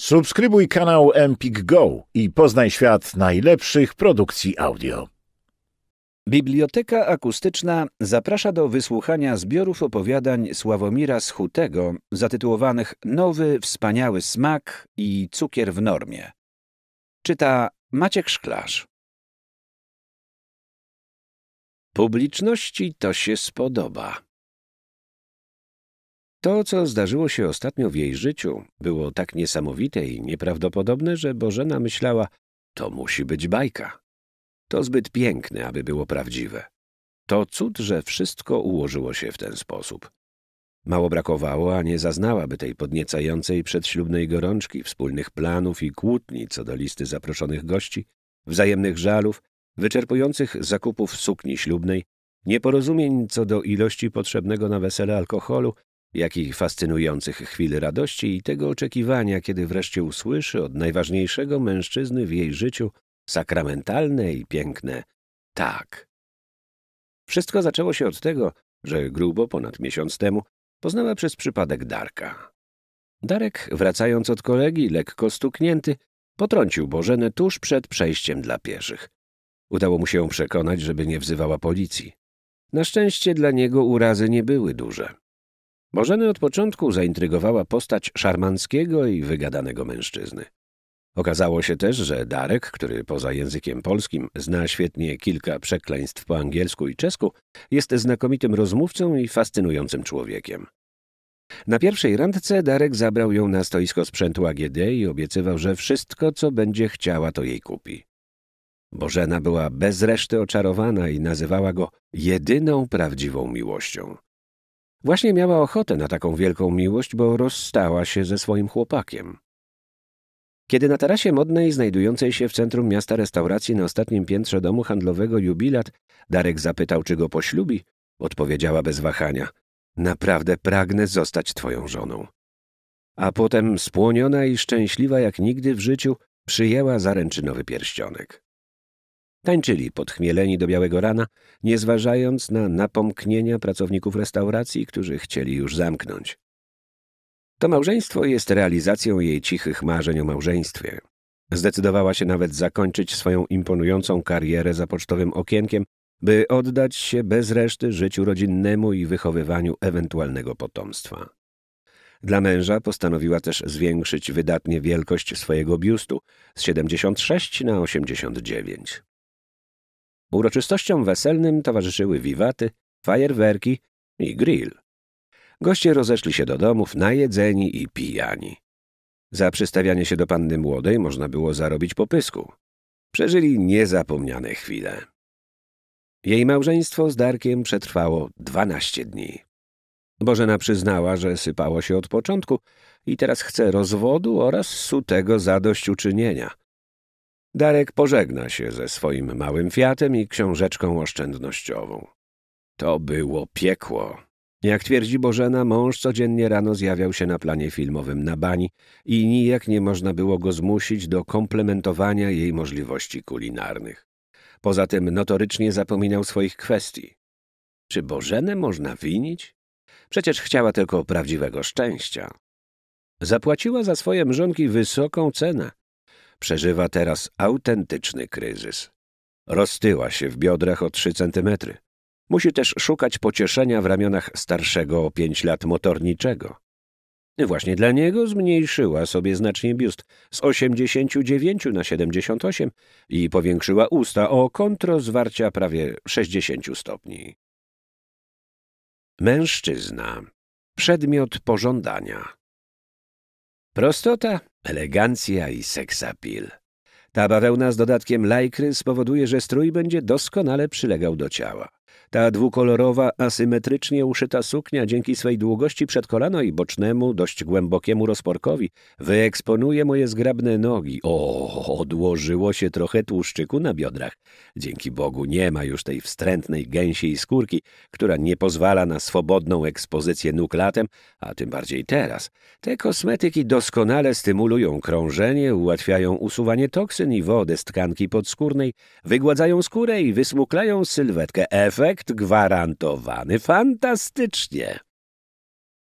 Subskrybuj kanał Empik Go i poznaj świat najlepszych produkcji audio. Biblioteka Akustyczna zaprasza do wysłuchania zbiorów opowiadań Sławomira Schutego zatytułowanych Nowy, wspaniały smak i cukier w normie. Czyta Maciek Szklarz. Publiczności to się spodoba. To, co zdarzyło się ostatnio w jej życiu, było tak niesamowite i nieprawdopodobne, że Bożena myślała, to musi być bajka. To zbyt piękne, aby było prawdziwe. To cud, że wszystko ułożyło się w ten sposób. Mało brakowało, a nie zaznałaby tej podniecającej przedślubnej gorączki, wspólnych planów i kłótni co do listy zaproszonych gości, wzajemnych żalów, wyczerpujących zakupów sukni ślubnej, nieporozumień co do ilości potrzebnego na wesele alkoholu, jakich fascynujących chwil radości i tego oczekiwania, kiedy wreszcie usłyszy od najważniejszego mężczyzny w jej życiu sakramentalne i piękne tak. Wszystko zaczęło się od tego, że grubo ponad miesiąc temu poznała przez przypadek Darka. Darek, wracając od kolegi, lekko stuknięty, potrącił Bożenę tuż przed przejściem dla pieszych. Udało mu się przekonać, żeby nie wzywała policji. Na szczęście dla niego urazy nie były duże. Bożenę od początku zaintrygowała postać szarmanckiego i wygadanego mężczyzny. Okazało się też, że Darek, który poza językiem polskim zna świetnie kilka przekleństw po angielsku i czesku, jest znakomitym rozmówcą i fascynującym człowiekiem. Na pierwszej randce Darek zabrał ją na stoisko sprzętu AGD i obiecywał, że wszystko, co będzie chciała, to jej kupi. Bożena była bez reszty oczarowana i nazywała go jedyną prawdziwą miłością. Właśnie miała ochotę na taką wielką miłość, bo rozstała się ze swoim chłopakiem. Kiedy na tarasie modnej, znajdującej się w centrum miasta restauracji na ostatnim piętrze domu handlowego Jubilat, Darek zapytał, czy go poślubi, odpowiedziała bez wahania. Naprawdę pragnę zostać twoją żoną. A potem spłoniona i szczęśliwa jak nigdy w życiu przyjęła zaręczynowy pierścionek. Tańczyli podchmieleni do białego rana, nie zważając na napomknienia pracowników restauracji, którzy chcieli już zamknąć. To małżeństwo jest realizacją jej cichych marzeń o małżeństwie. Zdecydowała się nawet zakończyć swoją imponującą karierę za pocztowym okienkiem, by oddać się bez reszty życiu rodzinnemu i wychowywaniu ewentualnego potomstwa. Dla męża postanowiła też zwiększyć wydatnie wielkość swojego biustu z 76 na 89. Uroczystościom weselnym towarzyszyły wiwaty, fajerwerki i grill. Goście rozeszli się do domów najedzeni i pijani. Za przystawianie się do panny młodej można było zarobić popysku. Przeżyli niezapomniane chwile. Jej małżeństwo z Darkiem przetrwało dwanaście dni. Bożena przyznała, że sypało się od początku i teraz chce rozwodu oraz sutego zadośćuczynienia – Darek pożegna się ze swoim małym fiatem i książeczką oszczędnościową. To było piekło. Jak twierdzi Bożena, mąż codziennie rano zjawiał się na planie filmowym na bani i nijak nie można było go zmusić do komplementowania jej możliwości kulinarnych. Poza tym notorycznie zapominał swoich kwestii. Czy Bożenę można winić? Przecież chciała tylko prawdziwego szczęścia. Zapłaciła za swoje mrzonki wysoką cenę przeżywa teraz autentyczny kryzys. Roztyła się w biodrach o 3 centymetry. Musi też szukać pocieszenia w ramionach starszego o 5 lat motorniczego. Właśnie dla niego zmniejszyła sobie znacznie biust z 89 na 78 i powiększyła usta o kontro zwarcia prawie 60 stopni. Mężczyzna. Przedmiot pożądania. Prostota Elegancja i seksapil. Ta bawełna z dodatkiem lajkry spowoduje, że strój będzie doskonale przylegał do ciała. Ta dwukolorowa, asymetrycznie uszyta suknia dzięki swej długości przed kolano i bocznemu, dość głębokiemu rozporkowi wyeksponuje moje zgrabne nogi. O, odłożyło się trochę tłuszczyku na biodrach. Dzięki Bogu nie ma już tej wstrętnej gęsiej skórki, która nie pozwala na swobodną ekspozycję nóg latem, a tym bardziej teraz. Te kosmetyki doskonale stymulują krążenie, ułatwiają usuwanie toksyn i wody z tkanki podskórnej, wygładzają skórę i wysmuklają sylwetkę. Efekt efekt gwarantowany. Fantastycznie!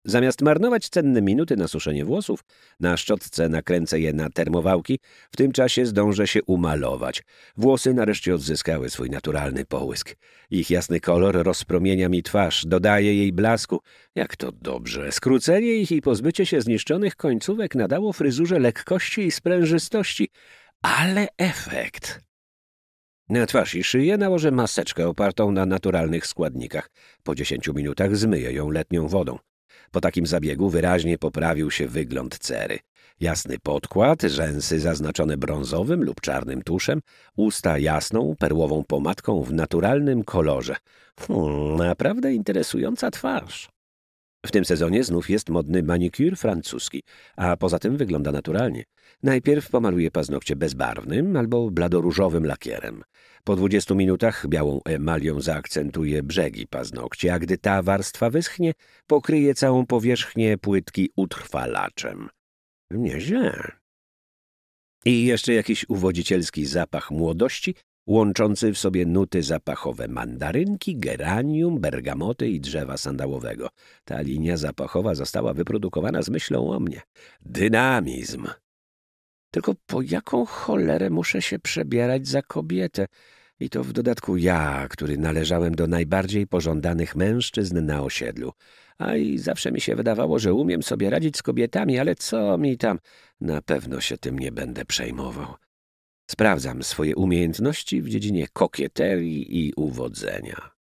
Zamiast marnować cenne minuty na suszenie włosów, na szczotce nakręcę je na termowałki, w tym czasie zdążę się umalować. Włosy nareszcie odzyskały swój naturalny połysk. Ich jasny kolor rozpromienia mi twarz, dodaje jej blasku. Jak to dobrze! Skrócenie ich i pozbycie się zniszczonych końcówek nadało fryzurze lekkości i sprężystości, ale efekt na twarz i szyję nałożę maseczkę opartą na naturalnych składnikach. Po dziesięciu minutach zmyję ją letnią wodą. Po takim zabiegu wyraźnie poprawił się wygląd cery. Jasny podkład, rzęsy zaznaczone brązowym lub czarnym tuszem, usta jasną, perłową pomadką w naturalnym kolorze. Hmm, naprawdę interesująca twarz. W tym sezonie znów jest modny manikur francuski, a poza tym wygląda naturalnie. Najpierw pomaluje paznokcie bezbarwnym albo bladoróżowym lakierem. Po 20 minutach białą emalią zaakcentuje brzegi paznokci, a gdy ta warstwa wyschnie, pokryje całą powierzchnię płytki utrwalaczem. Nieźle. I jeszcze jakiś uwodzicielski zapach młodości łączący w sobie nuty zapachowe mandarynki, geranium, bergamoty i drzewa sandałowego. Ta linia zapachowa została wyprodukowana z myślą o mnie. Dynamizm! Tylko po jaką cholerę muszę się przebierać za kobietę? I to w dodatku ja, który należałem do najbardziej pożądanych mężczyzn na osiedlu. A i zawsze mi się wydawało, że umiem sobie radzić z kobietami, ale co mi tam? Na pewno się tym nie będę przejmował. Sprawdzam swoje umiejętności w dziedzinie kokieterii i uwodzenia.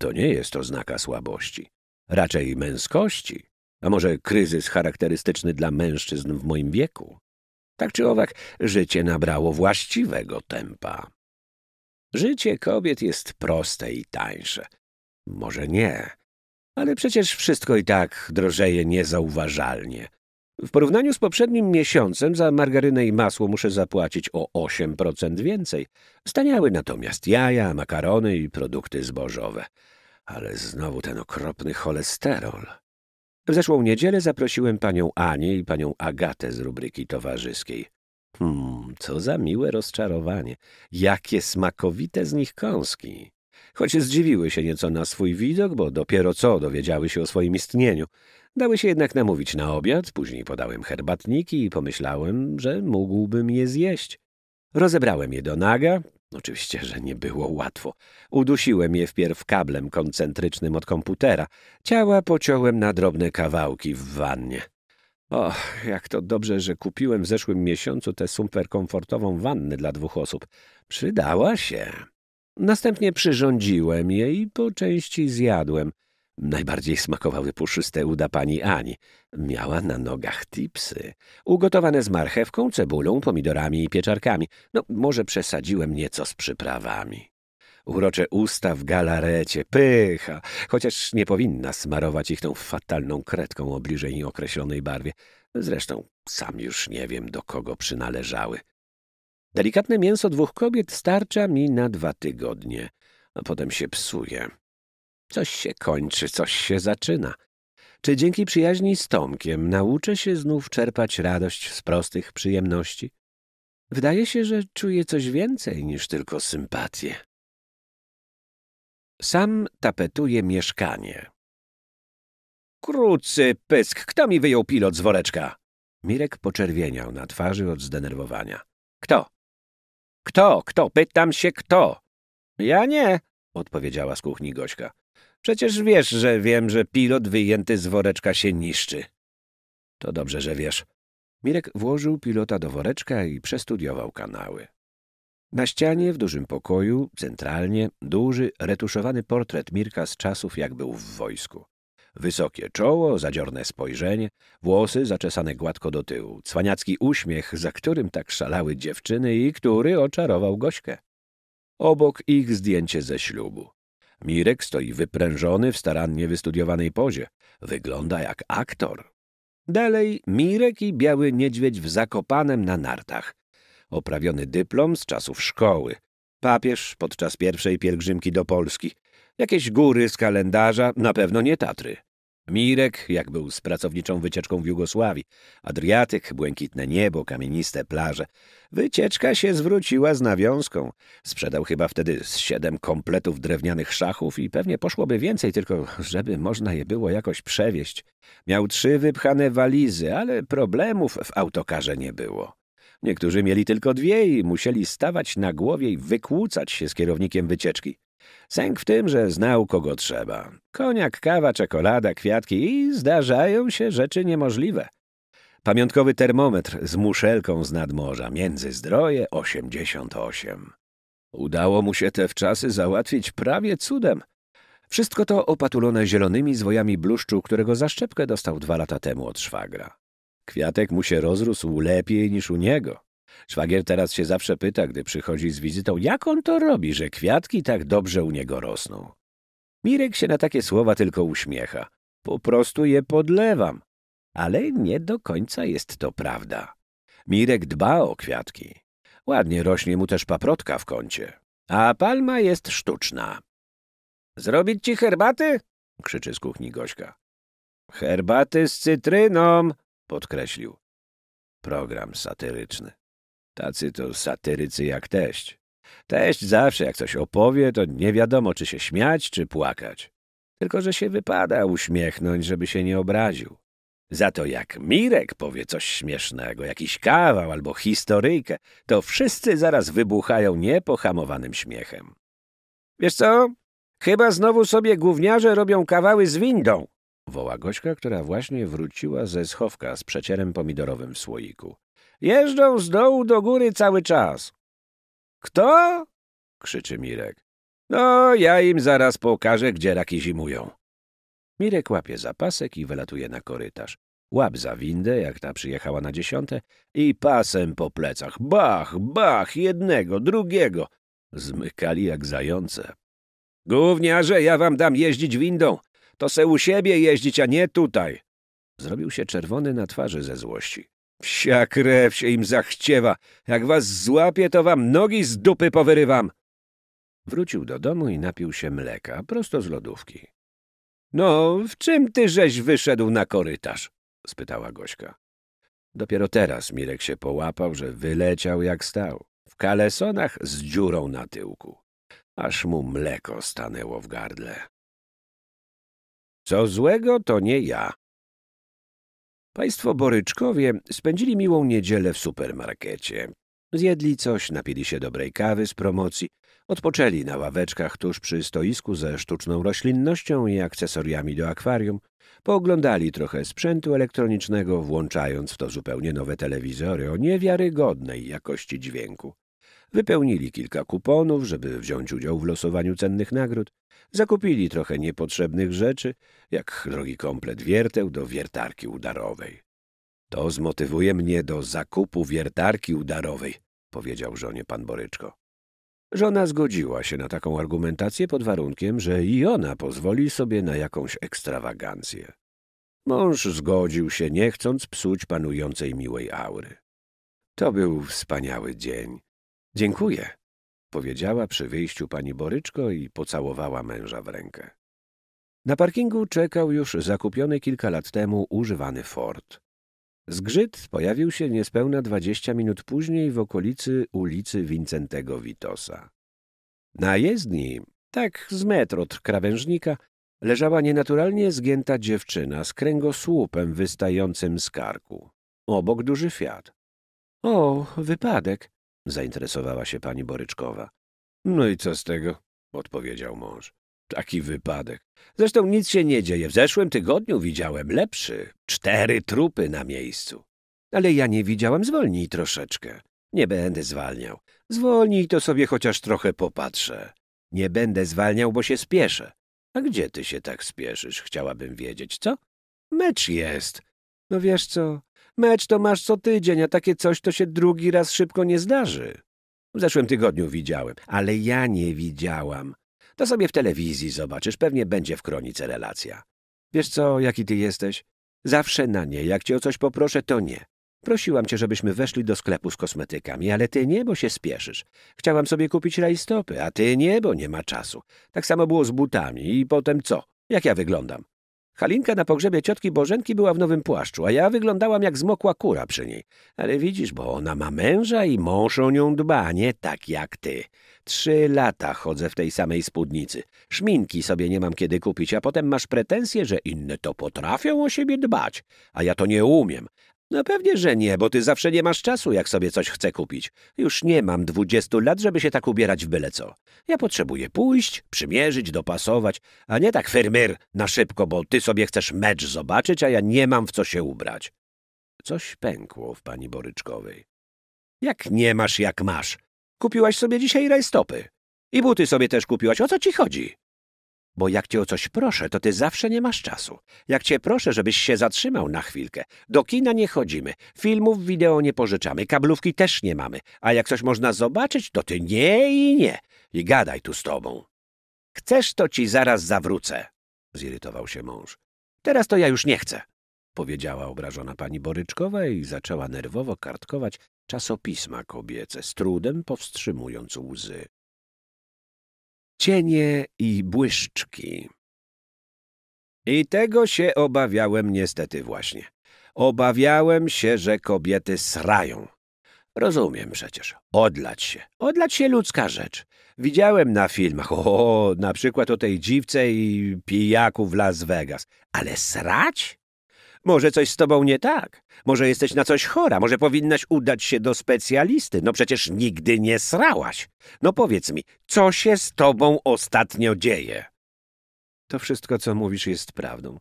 To nie jest oznaka słabości, raczej męskości, a może kryzys charakterystyczny dla mężczyzn w moim wieku. Tak czy owak, życie nabrało właściwego tempa. Życie kobiet jest proste i tańsze. Może nie, ale przecież wszystko i tak drożeje niezauważalnie. W porównaniu z poprzednim miesiącem za margarynę i masło muszę zapłacić o 8% więcej. Staniały natomiast jaja, makarony i produkty zbożowe. Ale znowu ten okropny cholesterol. W zeszłą niedzielę zaprosiłem panią Anię i panią Agatę z rubryki towarzyskiej. Hmm, co za miłe rozczarowanie. Jakie smakowite z nich kąski. Choć zdziwiły się nieco na swój widok, bo dopiero co dowiedziały się o swoim istnieniu. Dały się jednak namówić na obiad, później podałem herbatniki i pomyślałem, że mógłbym je zjeść. Rozebrałem je do naga. Oczywiście, że nie było łatwo. Udusiłem je wpierw kablem koncentrycznym od komputera. Ciała pociąłem na drobne kawałki w wannie. Och, jak to dobrze, że kupiłem w zeszłym miesiącu tę superkomfortową wannę dla dwóch osób. Przydała się. Następnie przyrządziłem je i po części zjadłem. Najbardziej smakowały puszyste uda pani Ani. Miała na nogach tipsy. Ugotowane z marchewką, cebulą, pomidorami i pieczarkami. No, może przesadziłem nieco z przyprawami. Urocze usta w galarecie, pycha, chociaż nie powinna smarować ich tą fatalną kredką o bliżej nieokreślonej barwie. Zresztą sam już nie wiem, do kogo przynależały. Delikatne mięso dwóch kobiet starcza mi na dwa tygodnie, a potem się psuje. Coś się kończy, coś się zaczyna. Czy dzięki przyjaźni z Tomkiem nauczę się znów czerpać radość z prostych przyjemności? Wydaje się, że czuję coś więcej niż tylko sympatię. Sam tapetuje mieszkanie. Krócy pysk, kto mi wyjął pilot z woreczka? Mirek poczerwieniał na twarzy od zdenerwowania. Kto? Kto, kto? Pytam się, kto? Ja nie, odpowiedziała z kuchni Gośka. Przecież wiesz, że wiem, że pilot wyjęty z woreczka się niszczy. To dobrze, że wiesz. Mirek włożył pilota do woreczka i przestudiował kanały. Na ścianie w dużym pokoju, centralnie, duży, retuszowany portret Mirka z czasów, jak był w wojsku. Wysokie czoło, zadziorne spojrzenie, włosy zaczesane gładko do tyłu, cwaniacki uśmiech, za którym tak szalały dziewczyny i który oczarował Gośkę. Obok ich zdjęcie ze ślubu. Mirek stoi wyprężony w starannie wystudiowanej pozie. Wygląda jak aktor. Dalej Mirek i biały niedźwiedź w zakopanem na nartach. Oprawiony dyplom z czasów szkoły. Papież podczas pierwszej pielgrzymki do Polski. Jakieś góry z kalendarza, na pewno nie Tatry. Mirek, jak był z pracowniczą wycieczką w Jugosławii. Adriatyk, błękitne niebo, kamieniste plaże. Wycieczka się zwróciła z nawiązką. Sprzedał chyba wtedy z siedem kompletów drewnianych szachów i pewnie poszłoby więcej, tylko żeby można je było jakoś przewieźć. Miał trzy wypchane walizy, ale problemów w autokarze nie było. Niektórzy mieli tylko dwie i musieli stawać na głowie i wykłócać się z kierownikiem wycieczki. Sęk w tym, że znał kogo trzeba. Koniak, kawa, czekolada, kwiatki i zdarzają się rzeczy niemożliwe. Pamiątkowy termometr z muszelką z nadmorza, między zdroje 88. Udało mu się te wczasy załatwić prawie cudem. Wszystko to opatulone zielonymi zwojami bluszczu, którego zaszczepkę dostał dwa lata temu od szwagra. Kwiatek mu się rozrósł lepiej niż u niego. Szwagier teraz się zawsze pyta, gdy przychodzi z wizytą, jak on to robi, że kwiatki tak dobrze u niego rosną. Mirek się na takie słowa tylko uśmiecha. Po prostu je podlewam. Ale nie do końca jest to prawda. Mirek dba o kwiatki. Ładnie rośnie mu też paprotka w kącie. A palma jest sztuczna. Zrobić ci herbaty? krzyczy z kuchni Gośka. Herbaty z cytryną, podkreślił. Program satyryczny. Tacy to satyrycy jak teść. Teść zawsze jak coś opowie, to nie wiadomo czy się śmiać, czy płakać. Tylko, że się wypada uśmiechnąć, żeby się nie obraził. Za to jak Mirek powie coś śmiesznego, jakiś kawał albo historyjkę, to wszyscy zaraz wybuchają niepohamowanym śmiechem. Wiesz co? Chyba znowu sobie gówniarze robią kawały z windą, woła Gośka, która właśnie wróciła ze schowka z przecierem pomidorowym w słoiku. Jeżdżą z dołu do góry cały czas. Kto? krzyczy Mirek. No, ja im zaraz pokażę, gdzie raki zimują. Mirek łapie zapasek i wylatuje na korytarz. Łap za windę, jak ta przyjechała na dziesiąte, i pasem po plecach. Bach, bach, jednego, drugiego. Zmykali jak zające. Gówniarze, ja wam dam jeździć windą. To se u siebie jeździć, a nie tutaj. Zrobił się czerwony na twarzy ze złości. Psia krew się im zachciewa. Jak was złapię, to wam nogi z dupy powyrywam. Wrócił do domu i napił się mleka, prosto z lodówki. No, w czym ty żeś wyszedł na korytarz? spytała Gośka. Dopiero teraz Mirek się połapał, że wyleciał jak stał, w kalesonach z dziurą na tyłku. Aż mu mleko stanęło w gardle. Co złego, to nie ja, Państwo Boryczkowie spędzili miłą niedzielę w supermarkecie. Zjedli coś, napili się dobrej kawy z promocji, odpoczęli na ławeczkach tuż przy stoisku ze sztuczną roślinnością i akcesoriami do akwarium, pooglądali trochę sprzętu elektronicznego, włączając w to zupełnie nowe telewizory o niewiarygodnej jakości dźwięku. Wypełnili kilka kuponów, żeby wziąć udział w losowaniu cennych nagród. Zakupili trochę niepotrzebnych rzeczy, jak drogi komplet wierteł do wiertarki udarowej. To zmotywuje mnie do zakupu wiertarki udarowej, powiedział żonie pan Boryczko. Żona zgodziła się na taką argumentację pod warunkiem, że i ona pozwoli sobie na jakąś ekstrawagancję. Mąż zgodził się, nie chcąc psuć panującej miłej aury. To był wspaniały dzień. Dziękuję, powiedziała przy wyjściu pani Boryczko i pocałowała męża w rękę. Na parkingu czekał już zakupiony kilka lat temu używany Ford. Zgrzyt pojawił się niespełna dwadzieścia minut później w okolicy ulicy Wincentego Witosa. Na jezdni, tak z metr od krawężnika, leżała nienaturalnie zgięta dziewczyna z kręgosłupem wystającym z karku. Obok duży fiat. O, wypadek, zainteresowała się pani Boryczkowa. No i co z tego? odpowiedział mąż. Taki wypadek. Zresztą nic się nie dzieje. W zeszłym tygodniu widziałem lepszy. Cztery trupy na miejscu. Ale ja nie widziałam, zwolnij troszeczkę. Nie będę zwalniał. Zwolnij to sobie chociaż trochę popatrzę. Nie będę zwalniał, bo się spieszę. A gdzie ty się tak spieszysz, chciałabym wiedzieć, co? Mecz jest. No wiesz co, Mecz to masz co tydzień, a takie coś to się drugi raz szybko nie zdarzy. W zeszłym tygodniu widziałem, ale ja nie widziałam. To sobie w telewizji zobaczysz, pewnie będzie w kronice relacja. Wiesz co, jaki ty jesteś? Zawsze na nie, jak cię o coś poproszę, to nie. Prosiłam cię, żebyśmy weszli do sklepu z kosmetykami, ale ty nie, bo się spieszysz. Chciałam sobie kupić rajstopy, a ty nie, bo nie ma czasu. Tak samo było z butami i potem co? Jak ja wyglądam? Halinka na pogrzebie ciotki Bożenki była w nowym płaszczu, a ja wyglądałam jak zmokła kura przy niej. Ale widzisz, bo ona ma męża i mąż o nią dba, nie tak jak ty. Trzy lata chodzę w tej samej spódnicy. Szminki sobie nie mam kiedy kupić, a potem masz pretensje, że inne to potrafią o siebie dbać, a ja to nie umiem. No pewnie, że nie, bo ty zawsze nie masz czasu, jak sobie coś chcę kupić. Już nie mam dwudziestu lat, żeby się tak ubierać w byle co. Ja potrzebuję pójść, przymierzyć, dopasować, a nie tak firmyr na szybko, bo ty sobie chcesz mecz zobaczyć, a ja nie mam w co się ubrać. Coś pękło w pani Boryczkowej. Jak nie masz, jak masz. Kupiłaś sobie dzisiaj rajstopy. I buty sobie też kupiłaś. O co ci chodzi? Bo jak cię o coś proszę, to ty zawsze nie masz czasu. Jak cię proszę, żebyś się zatrzymał na chwilkę. Do kina nie chodzimy, filmów wideo nie pożyczamy, kablówki też nie mamy. A jak coś można zobaczyć, to ty nie i nie. I gadaj tu z tobą. Chcesz, to ci zaraz zawrócę, zirytował się mąż. Teraz to ja już nie chcę, powiedziała obrażona pani Boryczkowa i zaczęła nerwowo kartkować czasopisma kobiece, z trudem powstrzymując łzy. Cienie i błyszczki. I tego się obawiałem niestety właśnie. Obawiałem się, że kobiety srają. Rozumiem przecież. Odlać się. Odlać się ludzka rzecz. Widziałem na filmach, o, na przykład o tej dziwce i pijaku w Las Vegas. Ale srać? Może coś z tobą nie tak? Może jesteś na coś chora? Może powinnaś udać się do specjalisty? No przecież nigdy nie srałaś. No powiedz mi, co się z tobą ostatnio dzieje? To wszystko, co mówisz, jest prawdą.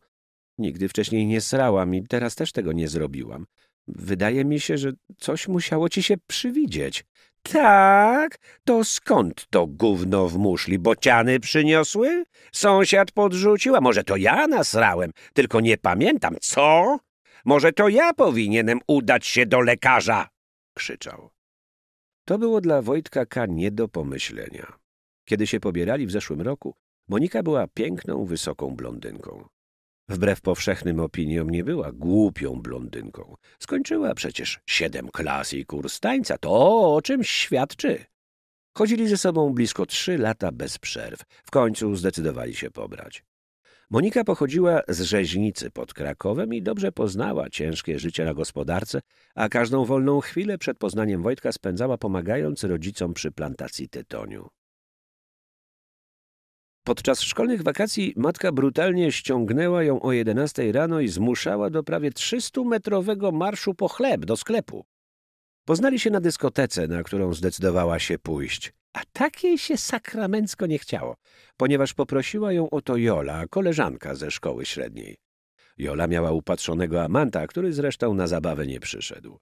Nigdy wcześniej nie srałam i teraz też tego nie zrobiłam. Wydaje mi się, że coś musiało ci się przywidzieć. Tak, to skąd to gówno w muszli? Bociany przyniosły? Sąsiad podrzucił, a może to ja nasrałem, tylko nie pamiętam. Co? Może to ja powinienem udać się do lekarza? Krzyczał. To było dla Wojtka K. nie do pomyślenia. Kiedy się pobierali w zeszłym roku, Monika była piękną, wysoką blondynką. Wbrew powszechnym opiniom nie była głupią blondynką. Skończyła przecież siedem klas i kurs tańca. To o czym świadczy. Chodzili ze sobą blisko trzy lata bez przerw. W końcu zdecydowali się pobrać. Monika pochodziła z rzeźnicy pod Krakowem i dobrze poznała ciężkie życie na gospodarce, a każdą wolną chwilę przed poznaniem Wojtka spędzała pomagając rodzicom przy plantacji tytoniu. Podczas szkolnych wakacji matka brutalnie ściągnęła ją o 11 rano i zmuszała do prawie 300-metrowego marszu po chleb do sklepu. Poznali się na dyskotece, na którą zdecydowała się pójść. A takiej się sakramencko nie chciało, ponieważ poprosiła ją o to Jola, koleżanka ze szkoły średniej. Jola miała upatrzonego amanta, który zresztą na zabawę nie przyszedł.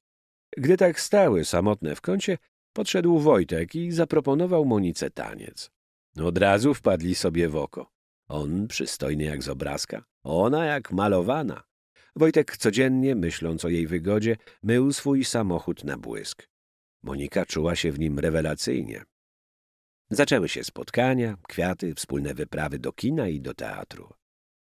Gdy tak stały samotne w kącie, podszedł Wojtek i zaproponował Monice taniec. No, od razu wpadli sobie w oko. On przystojny jak z obrazka, ona jak malowana. Wojtek codziennie, myśląc o jej wygodzie, mył swój samochód na błysk. Monika czuła się w nim rewelacyjnie. Zaczęły się spotkania, kwiaty, wspólne wyprawy do kina i do teatru.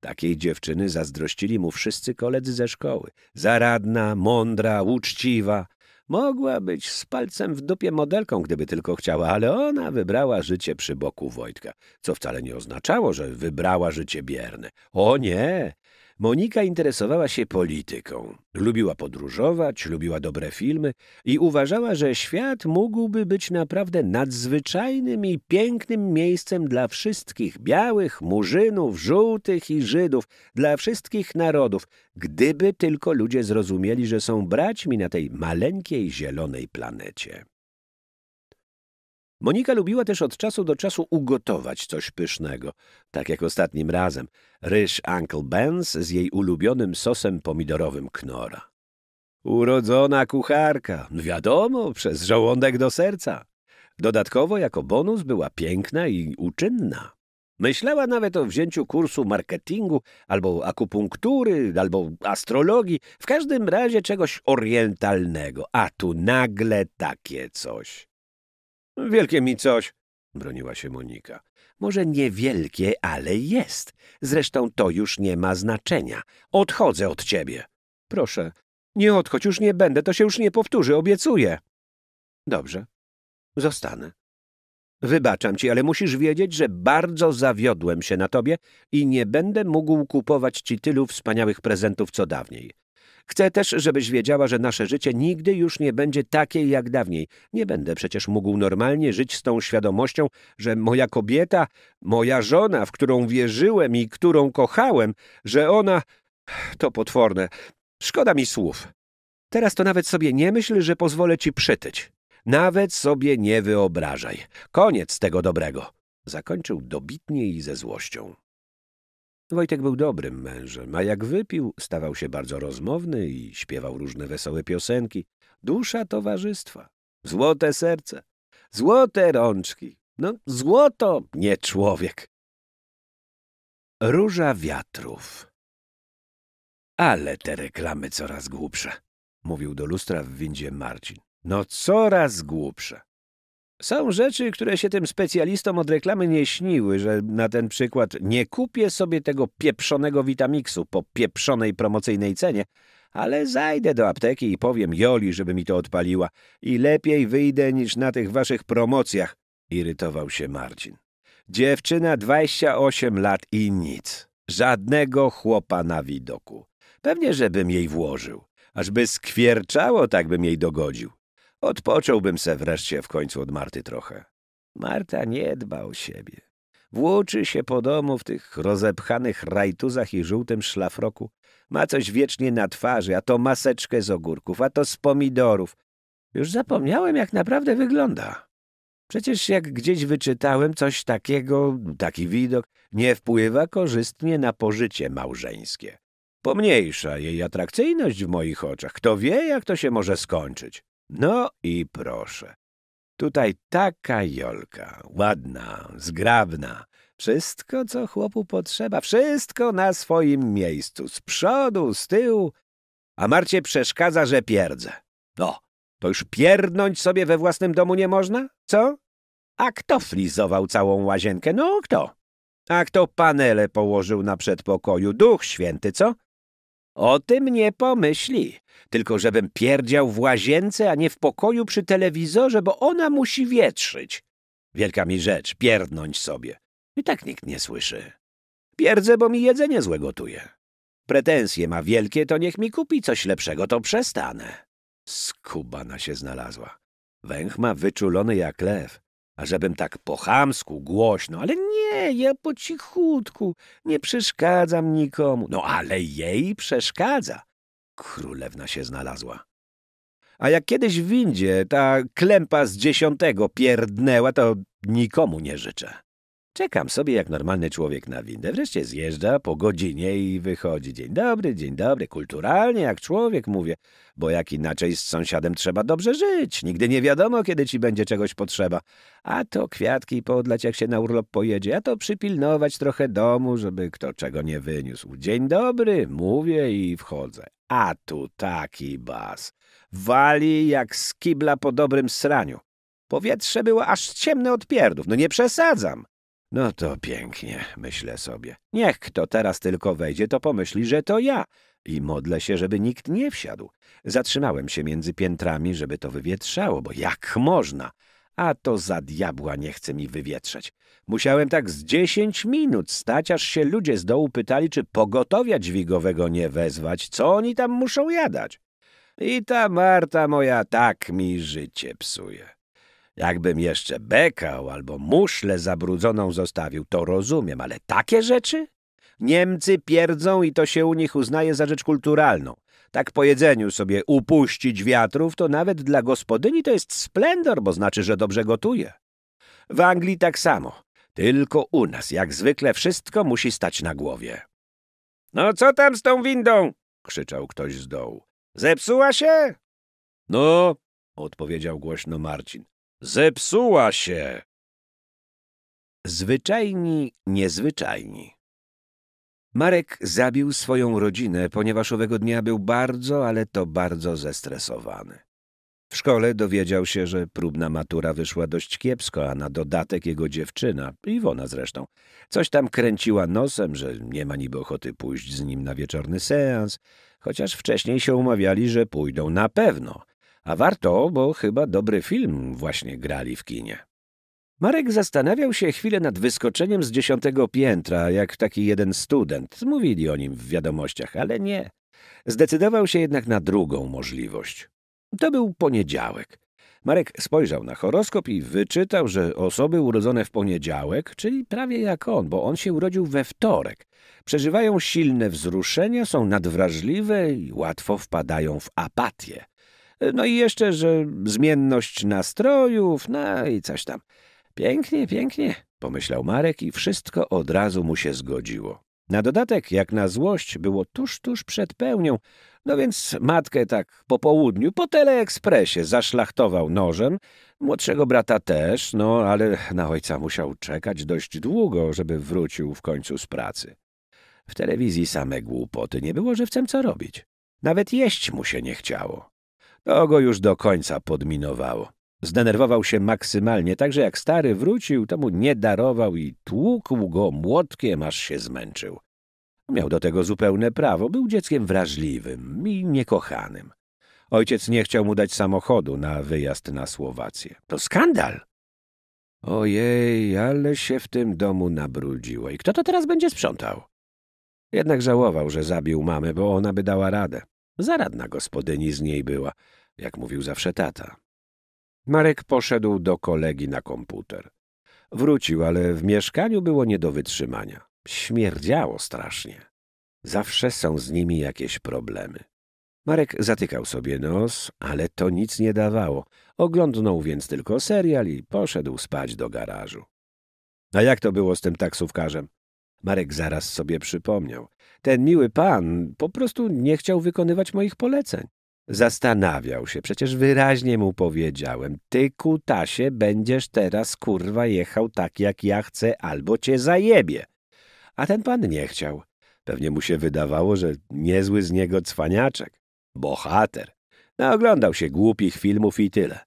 Takiej dziewczyny zazdrościli mu wszyscy koledzy ze szkoły. Zaradna, mądra, uczciwa, Mogła być z palcem w dupie modelką, gdyby tylko chciała, ale ona wybrała życie przy boku Wojtka, co wcale nie oznaczało, że wybrała życie bierne. O nie! Monika interesowała się polityką. Lubiła podróżować, lubiła dobre filmy i uważała, że świat mógłby być naprawdę nadzwyczajnym i pięknym miejscem dla wszystkich białych, murzynów, żółtych i Żydów, dla wszystkich narodów, gdyby tylko ludzie zrozumieli, że są braćmi na tej maleńkiej zielonej planecie. Monika lubiła też od czasu do czasu ugotować coś pysznego, tak jak ostatnim razem ryż Uncle Ben's z jej ulubionym sosem pomidorowym knora. Urodzona kucharka, wiadomo, przez żołądek do serca. Dodatkowo jako bonus była piękna i uczynna. Myślała nawet o wzięciu kursu marketingu albo akupunktury, albo astrologii, w każdym razie czegoś orientalnego, a tu nagle takie coś. Wielkie mi coś, broniła się Monika. Może niewielkie, ale jest. Zresztą to już nie ma znaczenia. Odchodzę od ciebie. Proszę, nie odchodź, już nie będę, to się już nie powtórzy, obiecuję. Dobrze, zostanę. Wybaczam ci, ale musisz wiedzieć, że bardzo zawiodłem się na tobie i nie będę mógł kupować ci tylu wspaniałych prezentów co dawniej. Chcę też, żebyś wiedziała, że nasze życie nigdy już nie będzie takie jak dawniej. Nie będę przecież mógł normalnie żyć z tą świadomością, że moja kobieta, moja żona, w którą wierzyłem i którą kochałem, że ona... To potworne. Szkoda mi słów. Teraz to nawet sobie nie myśl, że pozwolę ci przytyć. Nawet sobie nie wyobrażaj. Koniec tego dobrego. Zakończył dobitnie i ze złością. Wojtek był dobrym mężem, a jak wypił, stawał się bardzo rozmowny i śpiewał różne wesołe piosenki. Dusza towarzystwa, złote serce, złote rączki. No, złoto, nie człowiek. Róża wiatrów. Ale te reklamy coraz głupsze, mówił do lustra w windzie Marcin. No coraz głupsze. Są rzeczy, które się tym specjalistom od reklamy nie śniły, że na ten przykład nie kupię sobie tego pieprzonego Vitamixu po pieprzonej promocyjnej cenie, ale zajdę do apteki i powiem Joli, żeby mi to odpaliła i lepiej wyjdę niż na tych waszych promocjach, irytował się Marcin. Dziewczyna 28 lat i nic. Żadnego chłopa na widoku. Pewnie, żebym jej włożył. Ażby skwierczało, tak bym jej dogodził. Odpocząłbym se wreszcie w końcu od Marty trochę. Marta nie dba o siebie. Włóczy się po domu w tych rozepchanych rajtuzach i żółtym szlafroku. Ma coś wiecznie na twarzy, a to maseczkę z ogórków, a to z pomidorów. Już zapomniałem, jak naprawdę wygląda. Przecież jak gdzieś wyczytałem coś takiego, taki widok, nie wpływa korzystnie na pożycie małżeńskie. Pomniejsza jej atrakcyjność w moich oczach. Kto wie, jak to się może skończyć. No i proszę. Tutaj taka Jolka, ładna, zgrabna. Wszystko, co chłopu potrzeba, wszystko na swoim miejscu, z przodu, z tyłu. A Marcie przeszkadza, że pierdzę. No, to już pierdnąć sobie we własnym domu nie można? Co? A kto flizował całą łazienkę? No, kto? A kto panele położył na przedpokoju? Duch święty, co? O tym nie pomyśli. Tylko żebym pierdział w łazience, a nie w pokoju przy telewizorze, bo ona musi wietrzyć. Wielka mi rzecz, pierdnąć sobie. I tak nikt nie słyszy. Pierdzę, bo mi jedzenie złe gotuje. Pretensje ma wielkie, to niech mi kupi coś lepszego, to przestanę. Skubana się znalazła. Węch ma wyczulony jak lew ażebym tak po chamsku, głośno, ale nie, ja po cichutku, nie przeszkadzam nikomu. No ale jej przeszkadza. Królewna się znalazła. A jak kiedyś w windzie ta klępa z dziesiątego pierdnęła, to nikomu nie życzę. Czekam sobie jak normalny człowiek na windę. Wreszcie zjeżdża po godzinie i wychodzi. Dzień dobry, dzień dobry. Kulturalnie jak człowiek mówię, bo jak inaczej z sąsiadem trzeba dobrze żyć. Nigdy nie wiadomo, kiedy ci będzie czegoś potrzeba. A to kwiatki podlać, jak się na urlop pojedzie, a to przypilnować trochę domu, żeby kto czego nie wyniósł. Dzień dobry, mówię i wchodzę. A tu taki bas. Wali jak skibla po dobrym sraniu. Powietrze było aż ciemne od pierdów. No nie przesadzam. No to pięknie, myślę sobie. Niech kto teraz tylko wejdzie, to pomyśli, że to ja. I modlę się, żeby nikt nie wsiadł. Zatrzymałem się między piętrami, żeby to wywietrzało, bo jak można? A to za diabła nie chce mi wywietrzać. Musiałem tak z dziesięć minut stać, aż się ludzie z dołu pytali, czy pogotowia dźwigowego nie wezwać, co oni tam muszą jadać. I ta Marta moja tak mi życie psuje. Jakbym jeszcze bekał albo muszlę zabrudzoną zostawił, to rozumiem, ale takie rzeczy? Niemcy pierdzą i to się u nich uznaje za rzecz kulturalną. Tak po jedzeniu sobie upuścić wiatrów, to nawet dla gospodyni to jest splendor, bo znaczy, że dobrze gotuje. W Anglii tak samo. Tylko u nas, jak zwykle, wszystko musi stać na głowie. No co tam z tą windą? krzyczał ktoś z dołu. Zepsuła się? No, odpowiedział głośno Marcin. Zepsuła się. Zwyczajni, niezwyczajni. Marek zabił swoją rodzinę, ponieważ owego dnia był bardzo, ale to bardzo zestresowany. W szkole dowiedział się, że próbna matura wyszła dość kiepsko, a na dodatek jego dziewczyna, Iwona zresztą, coś tam kręciła nosem, że nie ma niby ochoty pójść z nim na wieczorny seans, chociaż wcześniej się umawiali, że pójdą na pewno. A warto, bo chyba dobry film właśnie grali w kinie. Marek zastanawiał się chwilę nad wyskoczeniem z dziesiątego piętra, jak taki jeden student. Mówili o nim w wiadomościach, ale nie. Zdecydował się jednak na drugą możliwość. To był poniedziałek. Marek spojrzał na horoskop i wyczytał, że osoby urodzone w poniedziałek, czyli prawie jak on, bo on się urodził we wtorek, przeżywają silne wzruszenia, są nadwrażliwe i łatwo wpadają w apatię. No i jeszcze, że zmienność nastrojów, no i coś tam. Pięknie, pięknie, pomyślał Marek i wszystko od razu mu się zgodziło. Na dodatek, jak na złość, było tuż, tuż przed pełnią, no więc matkę tak po południu, po teleekspresie zaszlachtował nożem, młodszego brata też, no ale na ojca musiał czekać dość długo, żeby wrócił w końcu z pracy. W telewizji same głupoty, nie było żywcem co robić. Nawet jeść mu się nie chciało. To go już do końca podminowało. Zdenerwował się maksymalnie, także jak stary wrócił, to mu nie darował i tłukł go młotkiem, aż się zmęczył. Miał do tego zupełne prawo, był dzieckiem wrażliwym i niekochanym. Ojciec nie chciał mu dać samochodu na wyjazd na Słowację. To skandal! Ojej, ale się w tym domu nabrudziło. I kto to teraz będzie sprzątał? Jednak żałował, że zabił mamę, bo ona by dała radę. Zaradna gospodyni z niej była, jak mówił zawsze tata. Marek poszedł do kolegi na komputer. Wrócił, ale w mieszkaniu było nie do wytrzymania. Śmierdziało strasznie. Zawsze są z nimi jakieś problemy. Marek zatykał sobie nos, ale to nic nie dawało. Oglądnął więc tylko serial i poszedł spać do garażu. A jak to było z tym taksówkarzem? Marek zaraz sobie przypomniał. Ten miły pan po prostu nie chciał wykonywać moich poleceń. Zastanawiał się, przecież wyraźnie mu powiedziałem. Ty, kutasie, będziesz teraz, kurwa, jechał tak, jak ja chcę, albo cię zajebie. A ten pan nie chciał. Pewnie mu się wydawało, że niezły z niego cwaniaczek. Bohater. Naoglądał się głupich filmów i tyle.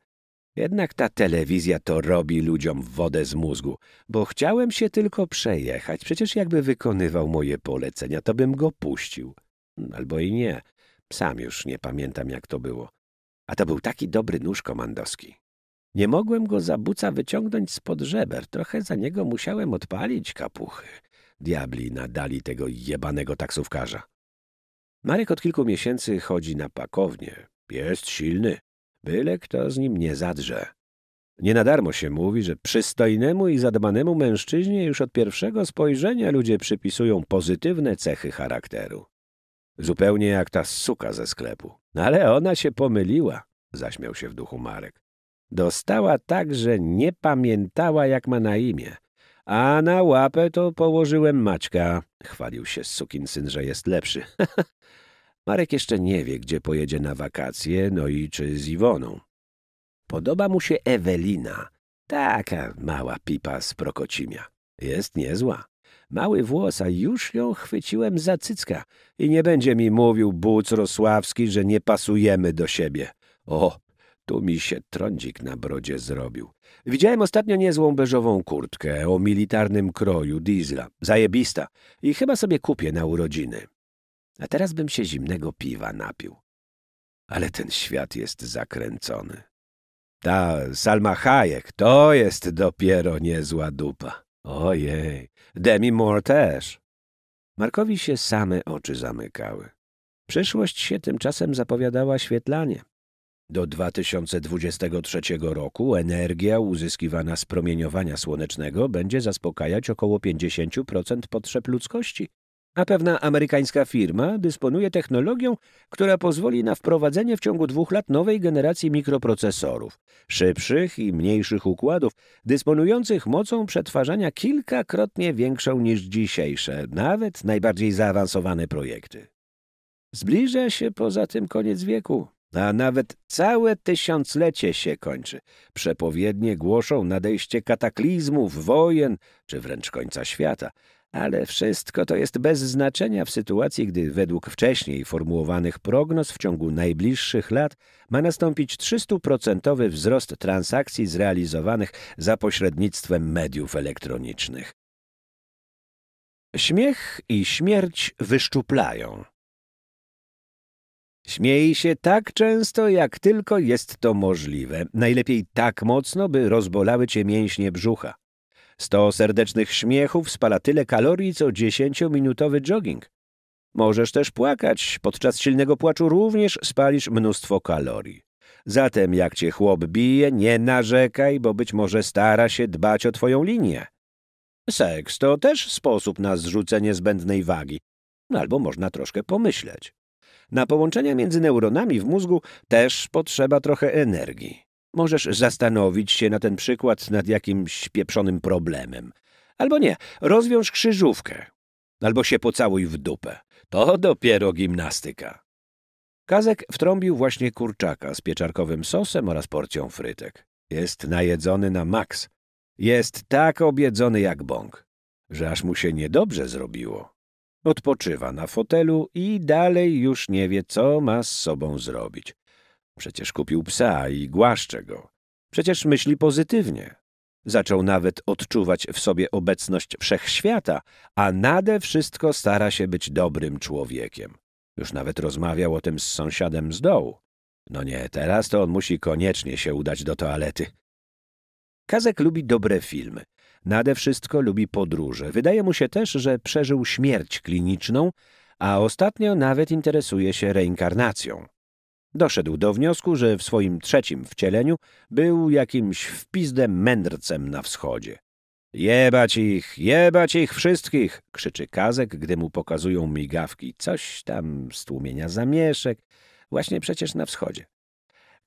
Jednak ta telewizja to robi ludziom wodę z mózgu, bo chciałem się tylko przejechać. Przecież jakby wykonywał moje polecenia, to bym go puścił. Albo i nie. Sam już nie pamiętam, jak to było. A to był taki dobry nóż komandowski. Nie mogłem go za buca wyciągnąć spod żeber. Trochę za niego musiałem odpalić kapuchy. Diabli nadali tego jebanego taksówkarza. Marek od kilku miesięcy chodzi na pakownię. Jest silny. Byle kto z nim nie zadrze. Nie na darmo się mówi, że przystojnemu i zadbanemu mężczyźnie już od pierwszego spojrzenia ludzie przypisują pozytywne cechy charakteru. Zupełnie jak ta suka ze sklepu. No ale ona się pomyliła, zaśmiał się w duchu Marek. Dostała tak, że nie pamiętała, jak ma na imię. A na łapę to położyłem Maćka. Chwalił się Sukin syn, że jest lepszy. Marek jeszcze nie wie, gdzie pojedzie na wakacje, no i czy z Iwoną. Podoba mu się Ewelina. Taka mała pipa z Prokocimia. Jest niezła. Mały włos, a już ją chwyciłem za cycka. I nie będzie mi mówił Buc Rosławski, że nie pasujemy do siebie. O, tu mi się trądzik na brodzie zrobił. Widziałem ostatnio niezłą beżową kurtkę o militarnym kroju diesla. Zajebista. I chyba sobie kupię na urodziny a teraz bym się zimnego piwa napił. Ale ten świat jest zakręcony. Ta Salma Hayek to jest dopiero niezła dupa. Ojej, Demi Moore też. Markowi się same oczy zamykały. Przyszłość się tymczasem zapowiadała świetlanie. Do 2023 roku energia uzyskiwana z promieniowania słonecznego będzie zaspokajać około 50% potrzeb ludzkości, a pewna amerykańska firma dysponuje technologią, która pozwoli na wprowadzenie w ciągu dwóch lat nowej generacji mikroprocesorów, szybszych i mniejszych układów, dysponujących mocą przetwarzania kilkakrotnie większą niż dzisiejsze, nawet najbardziej zaawansowane projekty. Zbliża się poza tym koniec wieku, a nawet całe tysiąclecie się kończy. Przepowiednie głoszą nadejście kataklizmów, wojen czy wręcz końca świata, ale wszystko to jest bez znaczenia w sytuacji, gdy według wcześniej formułowanych prognoz w ciągu najbliższych lat ma nastąpić 300% wzrost transakcji zrealizowanych za pośrednictwem mediów elektronicznych. Śmiech i śmierć wyszczuplają. Śmiej się tak często, jak tylko jest to możliwe. Najlepiej tak mocno, by rozbolały cię mięśnie brzucha. Sto serdecznych śmiechów spala tyle kalorii, co dziesięciominutowy jogging. Możesz też płakać. Podczas silnego płaczu również spalisz mnóstwo kalorii. Zatem jak cię chłop bije, nie narzekaj, bo być może stara się dbać o twoją linię. Seks to też sposób na zrzucenie zbędnej wagi. Albo można troszkę pomyśleć. Na połączenia między neuronami w mózgu też potrzeba trochę energii. Możesz zastanowić się na ten przykład nad jakimś pieprzonym problemem. Albo nie, rozwiąż krzyżówkę. Albo się pocałuj w dupę. To dopiero gimnastyka. Kazek wtrąbił właśnie kurczaka z pieczarkowym sosem oraz porcją frytek. Jest najedzony na maks. Jest tak obiedzony jak bąk, że aż mu się niedobrze zrobiło. Odpoczywa na fotelu i dalej już nie wie, co ma z sobą zrobić. Przecież kupił psa i głaszcze go. Przecież myśli pozytywnie. Zaczął nawet odczuwać w sobie obecność wszechświata, a nade wszystko stara się być dobrym człowiekiem. Już nawet rozmawiał o tym z sąsiadem z dołu. No nie, teraz to on musi koniecznie się udać do toalety. Kazek lubi dobre filmy. Nade wszystko lubi podróże. Wydaje mu się też, że przeżył śmierć kliniczną, a ostatnio nawet interesuje się reinkarnacją. Doszedł do wniosku, że w swoim trzecim wcieleniu był jakimś wpizdem mędrcem na wschodzie. Jebać ich, jebać ich wszystkich, krzyczy Kazek, gdy mu pokazują migawki. Coś tam z tłumienia zamieszek, właśnie przecież na wschodzie.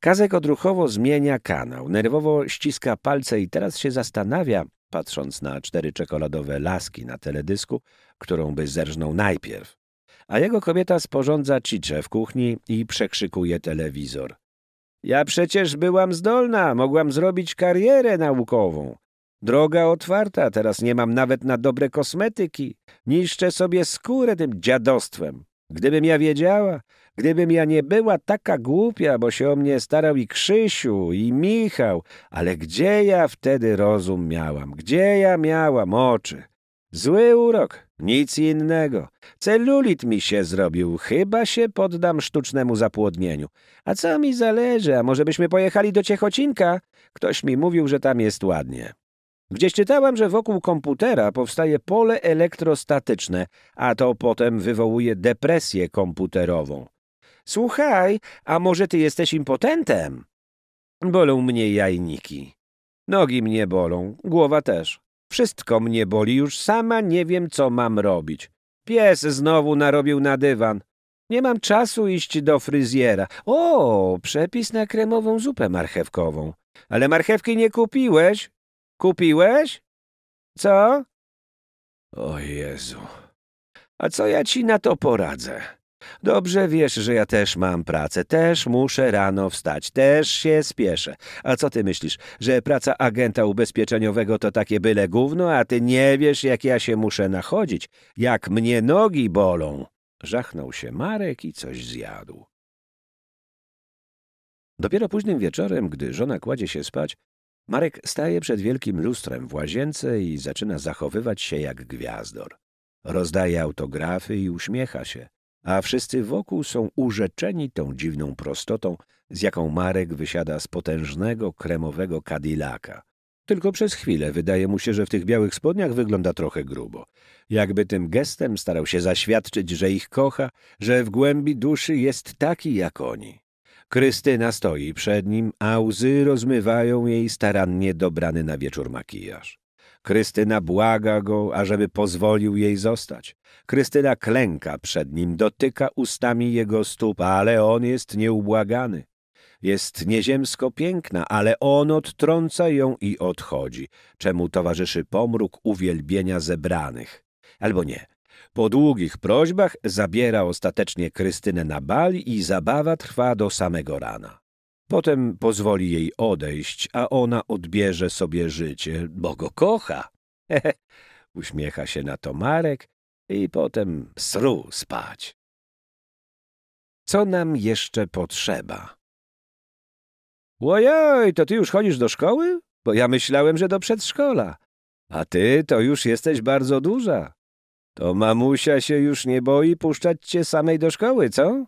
Kazek odruchowo zmienia kanał, nerwowo ściska palce i teraz się zastanawia, patrząc na cztery czekoladowe laski na teledysku, którą by zerżnął najpierw a jego kobieta sporządza cicze w kuchni i przekrzykuje telewizor. Ja przecież byłam zdolna, mogłam zrobić karierę naukową. Droga otwarta, teraz nie mam nawet na dobre kosmetyki. Niszczę sobie skórę tym dziadostwem. Gdybym ja wiedziała, gdybym ja nie była taka głupia, bo się o mnie starał i Krzysiu, i Michał, ale gdzie ja wtedy rozum miałam, gdzie ja miałam oczy? Zły urok, nic innego. Celulit mi się zrobił, chyba się poddam sztucznemu zapłodnieniu. A co mi zależy, a może byśmy pojechali do Ciechocinka? Ktoś mi mówił, że tam jest ładnie. Gdzieś czytałam, że wokół komputera powstaje pole elektrostatyczne, a to potem wywołuje depresję komputerową. Słuchaj, a może ty jesteś impotentem? Bolą mnie jajniki. Nogi mnie bolą, głowa też. Wszystko mnie boli, już sama nie wiem, co mam robić. Pies znowu narobił na dywan. Nie mam czasu iść do fryzjera. O, przepis na kremową zupę marchewkową. Ale marchewki nie kupiłeś? Kupiłeś? Co? O Jezu, a co ja ci na to poradzę? Dobrze wiesz, że ja też mam pracę, też muszę rano wstać, też się spieszę. A co ty myślisz, że praca agenta ubezpieczeniowego to takie byle gówno, a ty nie wiesz, jak ja się muszę nachodzić, jak mnie nogi bolą. Żachnął się Marek i coś zjadł. Dopiero późnym wieczorem, gdy żona kładzie się spać, Marek staje przed wielkim lustrem w łazience i zaczyna zachowywać się jak gwiazdor. Rozdaje autografy i uśmiecha się a wszyscy wokół są urzeczeni tą dziwną prostotą, z jaką Marek wysiada z potężnego, kremowego kadilaka. Tylko przez chwilę wydaje mu się, że w tych białych spodniach wygląda trochę grubo. Jakby tym gestem starał się zaświadczyć, że ich kocha, że w głębi duszy jest taki jak oni. Krystyna stoi przed nim, a łzy rozmywają jej starannie dobrany na wieczór makijaż. Krystyna błaga go, ażeby pozwolił jej zostać. Krystyna klęka przed nim, dotyka ustami jego stóp, ale on jest nieubłagany. Jest nieziemsko piękna, ale on odtrąca ją i odchodzi, czemu towarzyszy pomruk uwielbienia zebranych. Albo nie. Po długich prośbach zabiera ostatecznie Krystynę na bal i zabawa trwa do samego rana. Potem pozwoli jej odejść, a ona odbierze sobie życie, bo go kocha. Hehe, uśmiecha się na to Marek i potem sru spać. Co nam jeszcze potrzeba? Łojoj, to ty już chodzisz do szkoły? Bo ja myślałem, że do przedszkola. A ty to już jesteś bardzo duża. To mamusia się już nie boi puszczać cię samej do szkoły, co?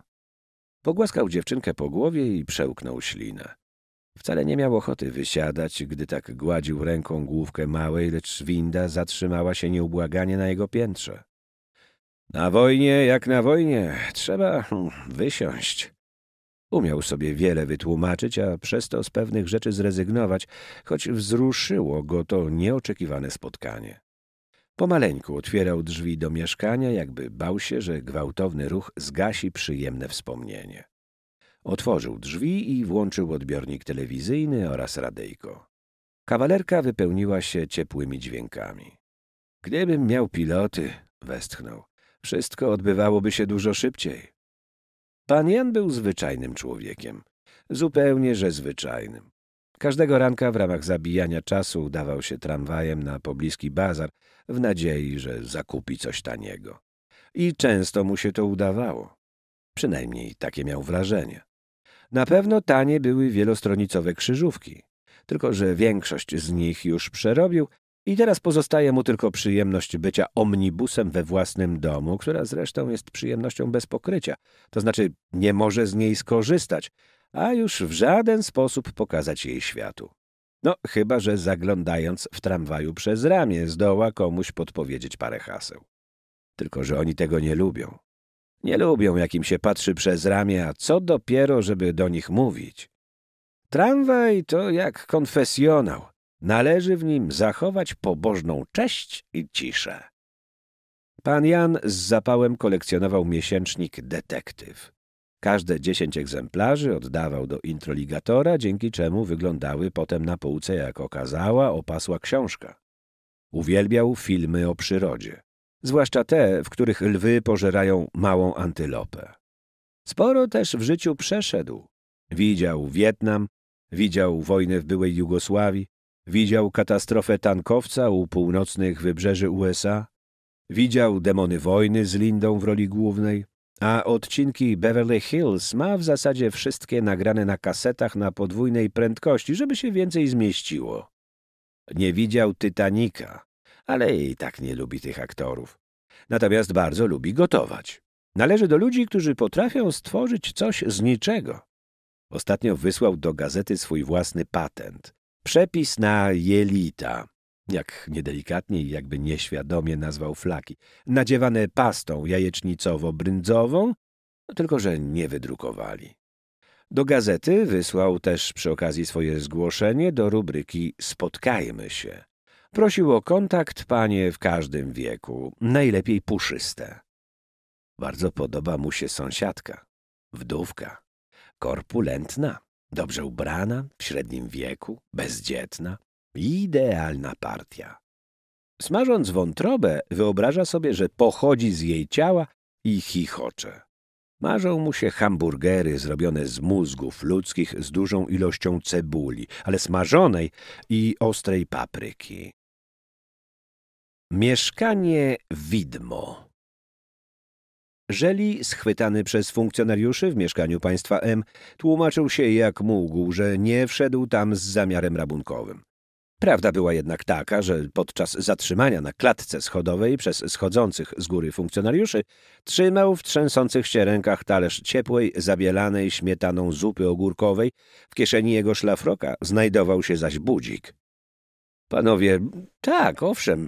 Pogłaskał dziewczynkę po głowie i przełknął ślinę. Wcale nie miał ochoty wysiadać, gdy tak gładził ręką główkę małej, lecz winda zatrzymała się nieubłaganie na jego piętrze. Na wojnie jak na wojnie, trzeba hmm, wysiąść. Umiał sobie wiele wytłumaczyć, a przez to z pewnych rzeczy zrezygnować, choć wzruszyło go to nieoczekiwane spotkanie. Pomaleńku otwierał drzwi do mieszkania, jakby bał się, że gwałtowny ruch zgasi przyjemne wspomnienie. Otworzył drzwi i włączył odbiornik telewizyjny oraz radejko. Kawalerka wypełniła się ciepłymi dźwiękami. Gdybym miał piloty, westchnął, wszystko odbywałoby się dużo szybciej. Pan Jan był zwyczajnym człowiekiem, zupełnie że zwyczajnym. Każdego ranka w ramach zabijania czasu udawał się tramwajem na pobliski bazar w nadziei, że zakupi coś taniego. I często mu się to udawało. Przynajmniej takie miał wrażenie. Na pewno tanie były wielostronicowe krzyżówki, tylko że większość z nich już przerobił i teraz pozostaje mu tylko przyjemność bycia omnibusem we własnym domu, która zresztą jest przyjemnością bez pokrycia, to znaczy nie może z niej skorzystać, a już w żaden sposób pokazać jej światu. No, chyba że zaglądając w tramwaju przez ramię zdoła komuś podpowiedzieć parę haseł. Tylko, że oni tego nie lubią. Nie lubią, jak im się patrzy przez ramię, a co dopiero, żeby do nich mówić. Tramwaj to jak konfesjonał. Należy w nim zachować pobożną cześć i ciszę. Pan Jan z zapałem kolekcjonował miesięcznik Detektyw. Każde dziesięć egzemplarzy oddawał do introligatora, dzięki czemu wyglądały potem na półce jak okazała, opasła książka. Uwielbiał filmy o przyrodzie, zwłaszcza te, w których lwy pożerają małą antylopę. Sporo też w życiu przeszedł. Widział Wietnam, widział wojnę w byłej Jugosławii, widział katastrofę tankowca u północnych wybrzeży USA, widział demony wojny z Lindą w roli głównej, a odcinki Beverly Hills ma w zasadzie wszystkie nagrane na kasetach na podwójnej prędkości, żeby się więcej zmieściło. Nie widział Titanica, ale i tak nie lubi tych aktorów. Natomiast bardzo lubi gotować. Należy do ludzi, którzy potrafią stworzyć coś z niczego. Ostatnio wysłał do gazety swój własny patent. Przepis na jelita jak niedelikatnie i jakby nieświadomie nazwał flaki, nadziewane pastą jajecznicowo-bryndzową, no tylko że nie wydrukowali. Do gazety wysłał też przy okazji swoje zgłoszenie do rubryki Spotkajmy się. Prosił o kontakt panie w każdym wieku, najlepiej puszyste. Bardzo podoba mu się sąsiadka, wdówka, korpulentna, dobrze ubrana, w średnim wieku, bezdzietna, Idealna partia. Smażąc wątrobę, wyobraża sobie, że pochodzi z jej ciała i chichocze. Marzą mu się hamburgery zrobione z mózgów ludzkich z dużą ilością cebuli, ale smażonej i ostrej papryki. Mieszkanie widmo. Żeli schwytany przez funkcjonariuszy w mieszkaniu państwa M, tłumaczył się jak mógł, że nie wszedł tam z zamiarem rabunkowym. Prawda była jednak taka, że podczas zatrzymania na klatce schodowej przez schodzących z góry funkcjonariuszy trzymał w trzęsących się rękach talerz ciepłej, zabielanej śmietaną zupy ogórkowej, w kieszeni jego szlafroka znajdował się zaś budzik. Panowie, tak, owszem,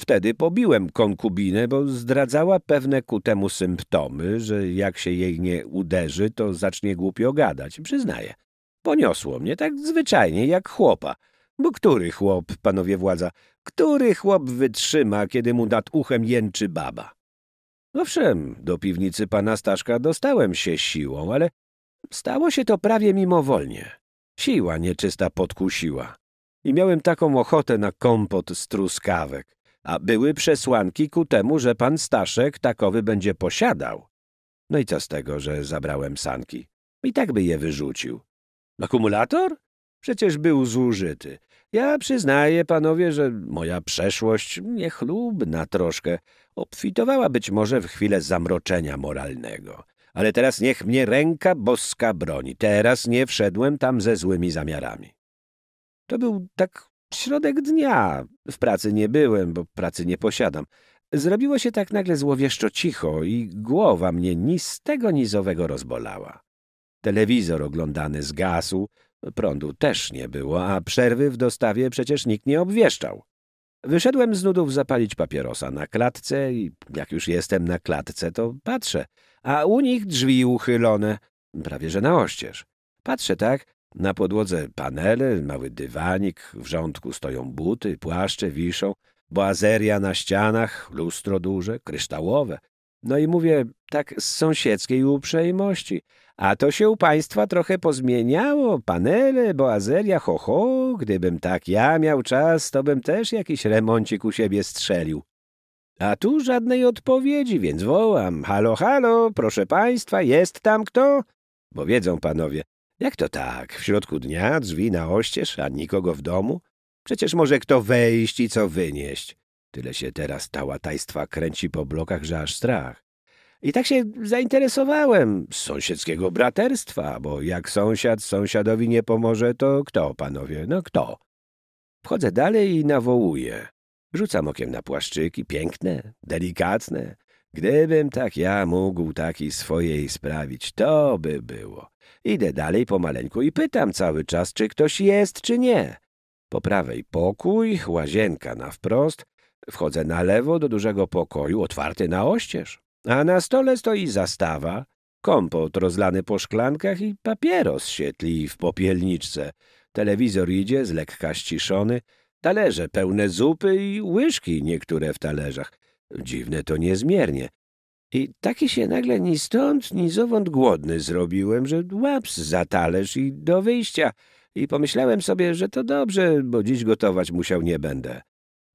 Wtedy pobiłem konkubinę, bo zdradzała pewne ku temu symptomy, że jak się jej nie uderzy, to zacznie głupio gadać, przyznaję. Poniosło mnie tak zwyczajnie jak chłopa, bo który chłop, panowie władza, który chłop wytrzyma, kiedy mu nad uchem jęczy baba? Owszem, do piwnicy pana Staszka dostałem się siłą, ale stało się to prawie mimowolnie. Siła nieczysta podkusiła. I miałem taką ochotę na kompot z truskawek, a były przesłanki ku temu, że pan Staszek takowy będzie posiadał. No i co z tego, że zabrałem sanki? I tak by je wyrzucił. Akumulator? Przecież był zużyty. Ja przyznaję, panowie, że moja przeszłość niechlubna troszkę obfitowała być może w chwilę zamroczenia moralnego. Ale teraz niech mnie ręka boska broni. Teraz nie wszedłem tam ze złymi zamiarami. To był tak środek dnia. W pracy nie byłem, bo pracy nie posiadam. Zrobiło się tak nagle złowieszczo cicho i głowa mnie ni z tego nizowego rozbolała. Telewizor oglądany zgasł, Prądu też nie było, a przerwy w dostawie przecież nikt nie obwieszczał. Wyszedłem z nudów zapalić papierosa na klatce i jak już jestem na klatce, to patrzę, a u nich drzwi uchylone, prawie że na oścież. Patrzę tak, na podłodze panele, mały dywanik, w rządku stoją buty, płaszcze wiszą, boazeria na ścianach, lustro duże, kryształowe. No i mówię tak z sąsiedzkiej uprzejmości, a to się u państwa trochę pozmieniało. Panele, boazeria, ho, ho. Gdybym tak ja miał czas, to bym też jakiś remoncik u siebie strzelił. A tu żadnej odpowiedzi, więc wołam. Halo, halo, proszę państwa, jest tam kto? Bo wiedzą panowie, jak to tak, w środku dnia drzwi na oścież, a nikogo w domu? Przecież może kto wejść i co wynieść. Tyle się teraz tajstwa kręci po blokach, że aż strach. I tak się zainteresowałem sąsiedzkiego braterstwa, bo jak sąsiad sąsiadowi nie pomoże, to kto, panowie, no kto? Wchodzę dalej i nawołuję. Rzucam okiem na płaszczyki, piękne, delikatne. Gdybym tak ja mógł taki swojej sprawić, to by było. Idę dalej pomaleńku i pytam cały czas, czy ktoś jest, czy nie. Po prawej pokój, łazienka na wprost. Wchodzę na lewo do dużego pokoju, otwarty na oścież a na stole stoi zastawa, kompot rozlany po szklankach i papieros świetli w popielniczce. Telewizor idzie, z lekka ściszony, talerze pełne zupy i łyżki niektóre w talerzach. Dziwne to niezmiernie. I taki się nagle ni stąd, ni zowąd głodny zrobiłem, że łaps za talerz i do wyjścia. I pomyślałem sobie, że to dobrze, bo dziś gotować musiał nie będę.